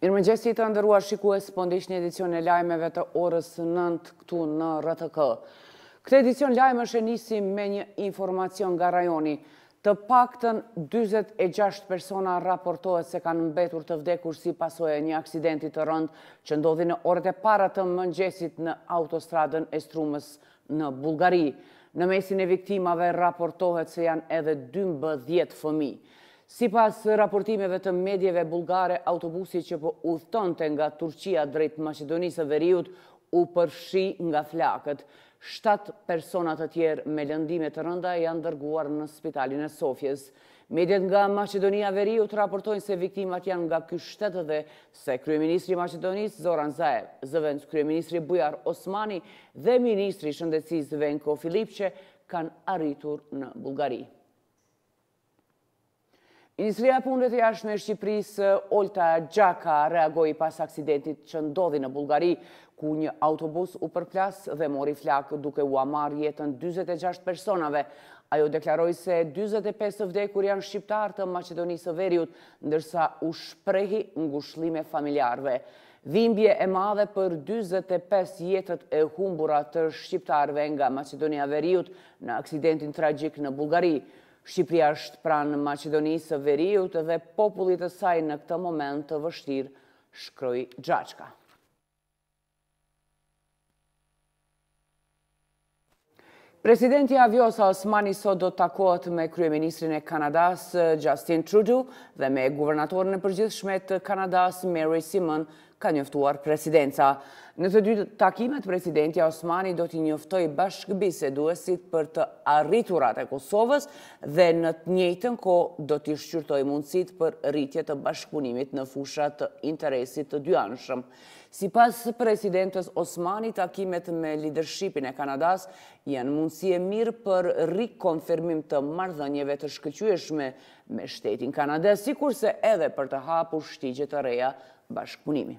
Mirë më të ndëruar shikues, po ndish një edicion e lajmeve të orës 9 këtu në RTK. Këtë edicion lajme është e nisim me një informacion nga rajoni. Të paktën 26 persona raportohet se kanë mbetur të vdekur si pasoje një aksidentit të rënd që ndodhi në orët e para të më gjësit në autostradën e strumës në Bulgari. Në mesin e viktimave raportohet se janë edhe 12 fëmi. Si pas raportimeve të medjeve bulgare, autobusi që po uhton të nga Turqia drejt Macedonisë e Veriut u përshi nga flakët. Shtatë personat të tjerë me lëndime të rënda janë dërguar në spitalin e Sofjes. Medjet nga Macedonia e Veriut raportojnë se viktimat janë nga kjo shtetë dhe se Kryeministri Macedonisë Zoran Zaev, zëvend Kryeministri Bujar Osmani dhe Ministri Shëndecis Venko Filipqe kanë arritur në Bulgarië. Ministria e Punëve të Jashtme e Shqipërisë Olta Gjaka reagoi pas aksidentit që ndodhi në Bullgari, ku një autobus u përplas dhe mori flakë duke u amar jetën 46 personave. Ajo deklaroi se 45 të vdekur janë shqiptarë të Maqedonisë së Veriut, ndërsa u shprehi ngushëllime familjarve. Dhimbje e madhe për 45 jetët e humbura të shqiptarëve nga Maqedonia e Veriut në aksidentin tragjik në Bullgari. Shqipria është pranë Macedonisë veriut dhe popullit të saj në këtë moment të vështirë shkroj gjaqka. Presidenti Aviosa Osmani sot do takot me Kryeministrin e Kanadas Justin Trudeau dhe me guvernatorën e përgjithshmet Kanadas Mary Simon ka njëftuar presidenca. Në të dy takimet, presidentja Osmani do t'i njëftoj bashkëbise duesit për të arriturat e Kosovës dhe në të njëtën ko do t'i shqyrtoj mundësit për rritje të bashkëpunimit në fushat të interesit të dy anshëm. Si pas presidentës Osmani, takimet me lidershipin e Kanadas janë mundësie mirë për rikonfirmim të mardhënjeve të shkëqyëshme me shtetin Kanadas, si kurse edhe për të hapu shtigje të reja bashkëpunimi.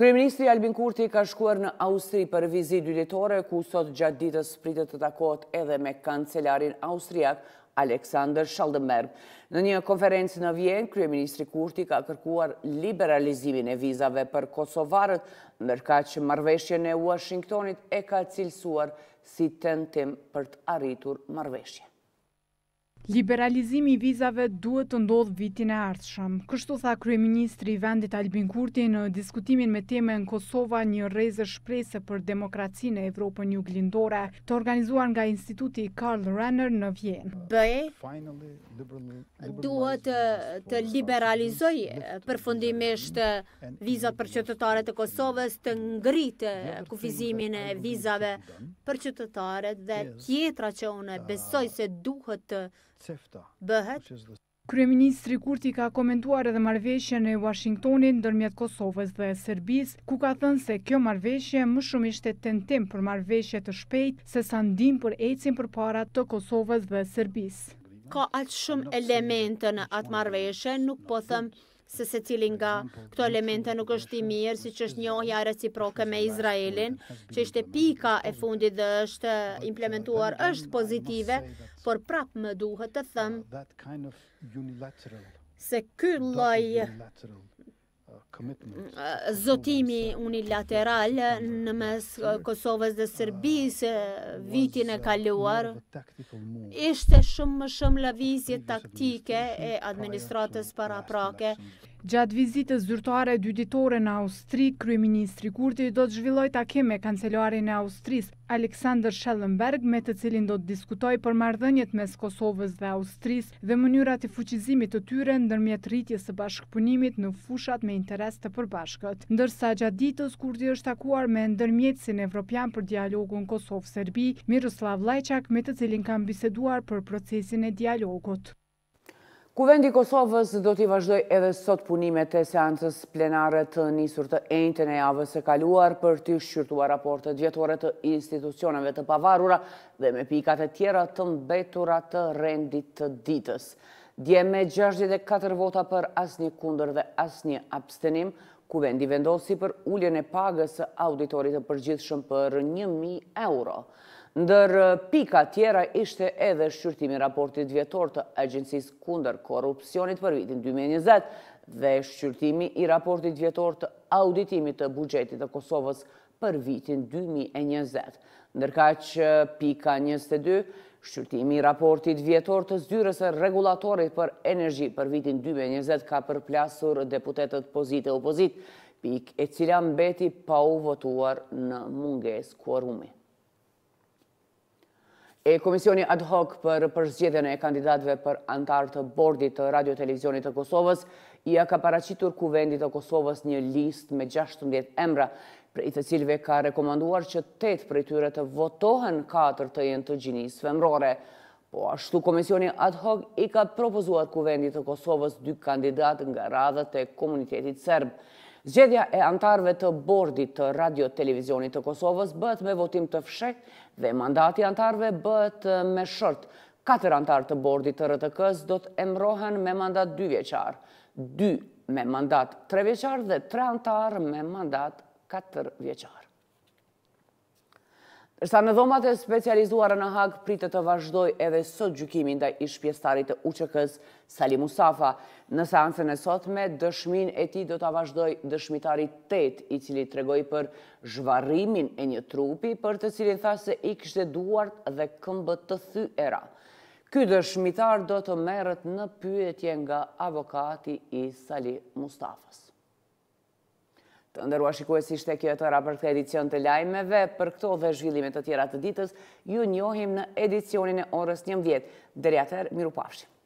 Kryeministri Albin Kurti ka shkuar në Austri për vizit dyletore, ku sot gjatë ditës pritë të takot edhe me kancelarin Austriak, Aleksandr Shaldemberg. Në një konferencë në Vjenë, Kryeministri Kurti ka kërkuar liberalizimin e vizave për Kosovarët, nërka që marveshje në Washingtonit e ka cilësuar si tentim për të arritur marveshje. Liberalizimi i vizave duhet të ndodhë vitin e ardhshëm. Kështu tha kryeministri i vendit Albin Kurti në diskutimin me temën në Kosova, një rrezë shpresë për demokracinë e Evropën juglindore, të organizuar nga Instituti Karl Renner në Vjenë. Bëj duhet të liberalizoj përfundimisht vizat për qytetarët e Kosovës të ngritë kufizimin e vizave për qytetarët dhe tjetra që unë besoj se duhet të bëhet? Kryeministri Kurti ka komentuar edhe marveshje në Washingtonin dërmjet Kosovës dhe Serbis, ku ka thënë se kjo marveshje më shumë ishte tentim për marveshje të shpejt se sa ndim për ecin për para të Kosovës dhe Serbis. Ka atë shumë elementën në atë marveshje, nuk po thëmë se se cilin nga këto elemente nuk është i mirë, si që është njohja reciproke me Izraelin, që është pika e fundit dhe është implementuar, është pozitive, por prapë më duhet të thëmë se këllaj zotimi unilateral në mes Kosovës dhe Serbis vitin e kaluar ishte shumë më shumë lavizje taktike e administratës para prake Gjatë vizitës zyrtare dyditore në Austri, Kryeministri Kurti do të zhvilloj takime kancelarin e Austris, Aleksandr Schellenberg, me të cilin do të diskutoj për mardhënjet mes Kosovës dhe Austris dhe mënyrat e fuqizimit të tyre në rritjes të bashkëpunimit në fushat me interes të përbashkët. Ndërsa gjatë ditës, Kurti është takuar me ndërmjetësin Evropian për dialogun Kosovë-Serbi, Miroslav Lajçak, me të cilin kam biseduar për procesin e dialogut. Kuvendi Kosovës do t'i vazhdoj edhe sot punimet e seancës plenare të njësur të ejnëtën e javës e kaluar për t'i shqyrtuar raportet vjetore të institucionave të pavarura dhe me pikat e tjera të mbetura të rendit të ditës. Dje me 64 vota për asni kunder dhe asni abstenim, Kuvendi vendosi për ulljen e pagës auditorit të përgjithshëm për 1.000 euro. Ndër pika tjera ishte edhe shqyrtimi raportit vjetor të Agencis kunder korupcionit për vitin 2020 dhe shqyrtimi i raportit vjetor të auditimit të bugjetit të Kosovës për vitin 2020. Ndërka që pika 22, shqyrtimi i raportit vjetor të zyrës e regulatorit për energji për vitin 2020 ka përplasur deputetet pozit e opozit, pik e cila mbeti pa votuar në munges kuarumit. E Komisioni ad hoc për përzgjedhjen e kandidatëve për antar të bordit të Radio Televizionit të Kosovës i ka paraqitur Kuvendit të Kosovës një listë me 16 emra, për i të cilëve ka rekomanduar që 8 prej tyre të votohen katër të jenë të gjinisë femërore. Po ashtu, Komisioni Ad Hoc i ka propozuar kuvendit të Kosovës dy kandidat nga radhët e komunitetit serbë. Zgjedja e antarve të bordit të radio-televizionit të Kosovës bët me votim të fshek dhe mandati antarve bët me shërt. Katër antar të bordit të rëtëkës do të emrohen me mandat dy vjeqar, dy me mandat tre vjeqar dhe tre antar me mandat katër vjeqar. Përsa në dhomat e specializuara në hak, pritë të vazhdoj edhe sot gjukimin da ish pjestarit të uqëkës Sali Musafa. Në seancën e sotme, dëshmin e ti do të vazhdoj dëshmitari 8, i cili të regoj për zhvarimin e një trupi, për të cilin tha se i kështë duart dhe këmbët të thy era. Ky dëshmitar do të merët në pyetje nga avokati i Sali Mustafas. Të ndërrua shikues si shte kjo e tëra për këtë edicion të lajmeve, për këto dhe zhvillimet të tjera të ditës, ju njohim në edicionin e orës njëm vjetë. Dere atër, miru pafshim.